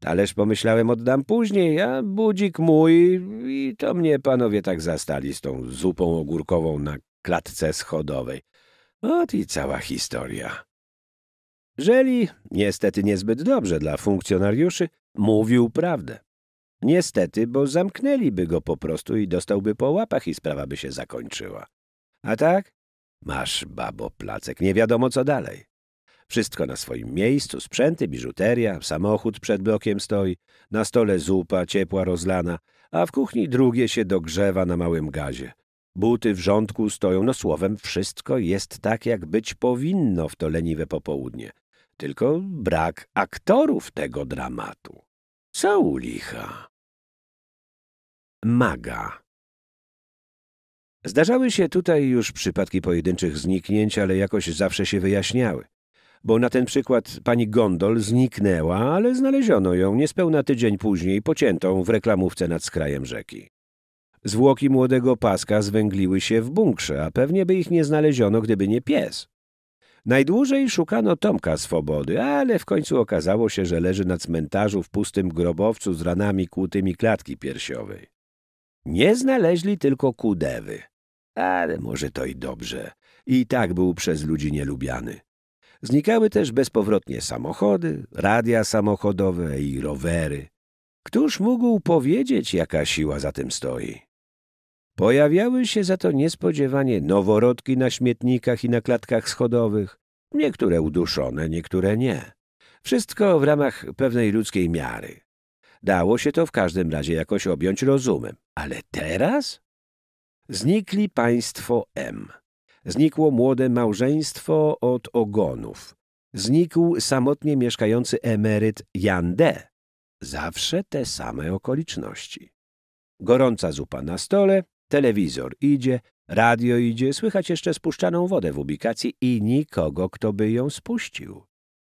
Ależ pomyślałem, oddam później, a budzik mój i to mnie panowie tak zastali z tą zupą ogórkową na klatce schodowej. Ot i cała historia. Żeli, niestety niezbyt dobrze dla funkcjonariuszy, mówił prawdę. Niestety, bo zamknęliby go po prostu i dostałby po łapach i sprawa by się zakończyła. A tak? Masz, babo, placek, nie wiadomo co dalej. Wszystko na swoim miejscu, sprzęty, biżuteria, samochód przed blokiem stoi, na stole zupa ciepła rozlana, a w kuchni drugie się dogrzewa na małym gazie. Buty w rządku stoją, no słowem, wszystko jest tak, jak być powinno w to leniwe popołudnie. Tylko brak aktorów tego dramatu. Co u licha? Maga Zdarzały się tutaj już przypadki pojedynczych zniknięć, ale jakoś zawsze się wyjaśniały bo na ten przykład pani Gondol zniknęła, ale znaleziono ją niespełna tydzień później pociętą w reklamówce nad skrajem rzeki. Zwłoki młodego paska zwęgliły się w bunkrze, a pewnie by ich nie znaleziono, gdyby nie pies. Najdłużej szukano Tomka Swobody, ale w końcu okazało się, że leży na cmentarzu w pustym grobowcu z ranami kłutymi klatki piersiowej. Nie znaleźli tylko kudewy. Ale może to i dobrze. I tak był przez ludzi nielubiany. Znikały też bezpowrotnie samochody, radia samochodowe i rowery. Któż mógł powiedzieć, jaka siła za tym stoi? Pojawiały się za to niespodziewanie noworodki na śmietnikach i na klatkach schodowych, niektóre uduszone, niektóre nie. Wszystko w ramach pewnej ludzkiej miary. Dało się to w każdym razie jakoś objąć rozumem. Ale teraz? Znikli państwo M. Znikło młode małżeństwo od ogonów. Znikł samotnie mieszkający emeryt Jan D. Zawsze te same okoliczności. Gorąca zupa na stole, telewizor idzie, radio idzie, słychać jeszcze spuszczaną wodę w ubikacji i nikogo, kto by ją spuścił.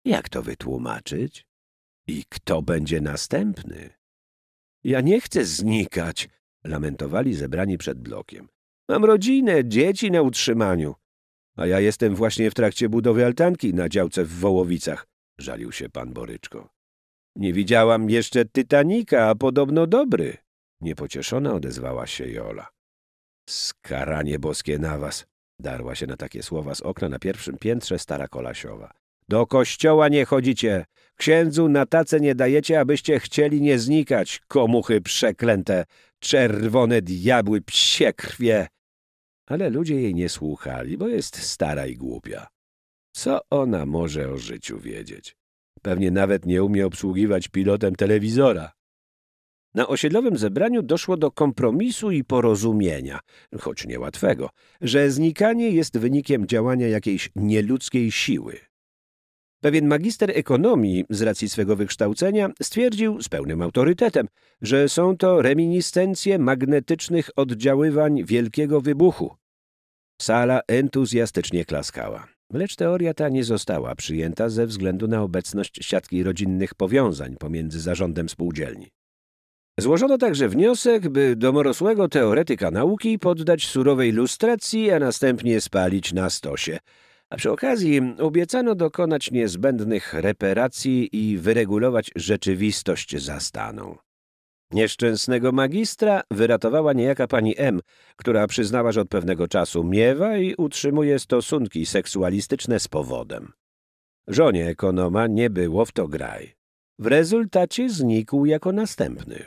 Jak to wytłumaczyć? I kto będzie następny? Ja nie chcę znikać, lamentowali zebrani przed blokiem. Mam rodzinę, dzieci na utrzymaniu. A ja jestem właśnie w trakcie budowy altanki na działce w Wołowicach, żalił się pan Boryczko. Nie widziałam jeszcze Tytanika, a podobno dobry. Niepocieszona odezwała się Jola. Skaranie boskie na was! Darła się na takie słowa z okna na pierwszym piętrze stara Kolasiowa. Do kościoła nie chodzicie! Księdzu na tace nie dajecie, abyście chcieli nie znikać, komuchy przeklęte! Czerwone diabły, psie krwie! ale ludzie jej nie słuchali, bo jest stara i głupia. Co ona może o życiu wiedzieć? Pewnie nawet nie umie obsługiwać pilotem telewizora. Na osiedlowym zebraniu doszło do kompromisu i porozumienia, choć niełatwego, że znikanie jest wynikiem działania jakiejś nieludzkiej siły, Pewien magister ekonomii z racji swego wykształcenia stwierdził z pełnym autorytetem, że są to reminiscencje magnetycznych oddziaływań wielkiego wybuchu. Sala entuzjastycznie klaskała. Lecz teoria ta nie została przyjęta ze względu na obecność siatki rodzinnych powiązań pomiędzy zarządem spółdzielni. Złożono także wniosek, by domorosłego teoretyka nauki poddać surowej lustracji, a następnie spalić na stosie – a przy okazji obiecano dokonać niezbędnych reparacji i wyregulować rzeczywistość za staną. Nieszczęsnego magistra wyratowała niejaka pani M, która przyznała, że od pewnego czasu miewa i utrzymuje stosunki seksualistyczne z powodem. Żonie ekonoma nie było w to graj. W rezultacie znikł jako następny.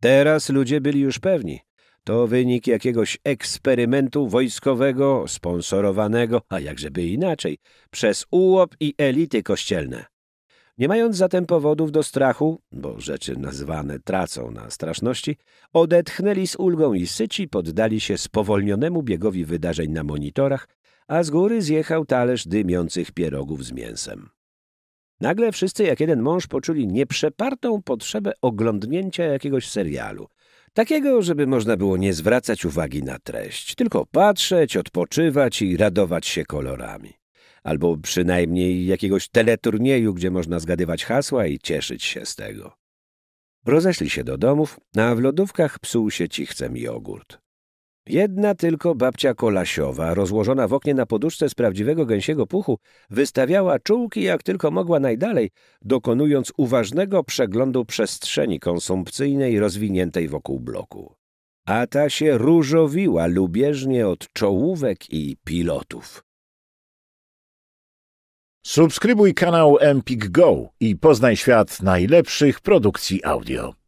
Teraz ludzie byli już pewni, to wynik jakiegoś eksperymentu wojskowego, sponsorowanego, a jakżeby inaczej, przez ułop i elity kościelne. Nie mając zatem powodów do strachu, bo rzeczy nazwane tracą na straszności, odetchnęli z ulgą i syci poddali się spowolnionemu biegowi wydarzeń na monitorach, a z góry zjechał talerz dymiących pierogów z mięsem. Nagle wszyscy jak jeden mąż poczuli nieprzepartą potrzebę oglądnięcia jakiegoś serialu, Takiego, żeby można było nie zwracać uwagi na treść, tylko patrzeć, odpoczywać i radować się kolorami. Albo przynajmniej jakiegoś teleturnieju, gdzie można zgadywać hasła i cieszyć się z tego. Rozeszli się do domów, a w lodówkach psuł się cichcem jogurt. Jedna tylko babcia Kolasiowa, rozłożona w oknie na poduszce z prawdziwego gęsiego puchu, wystawiała czułki jak tylko mogła najdalej, dokonując uważnego przeglądu przestrzeni konsumpcyjnej rozwiniętej wokół bloku. A ta się różowiła lubieżnie od czołówek i pilotów. Subskrybuj kanał Empik Go i poznaj świat najlepszych produkcji audio.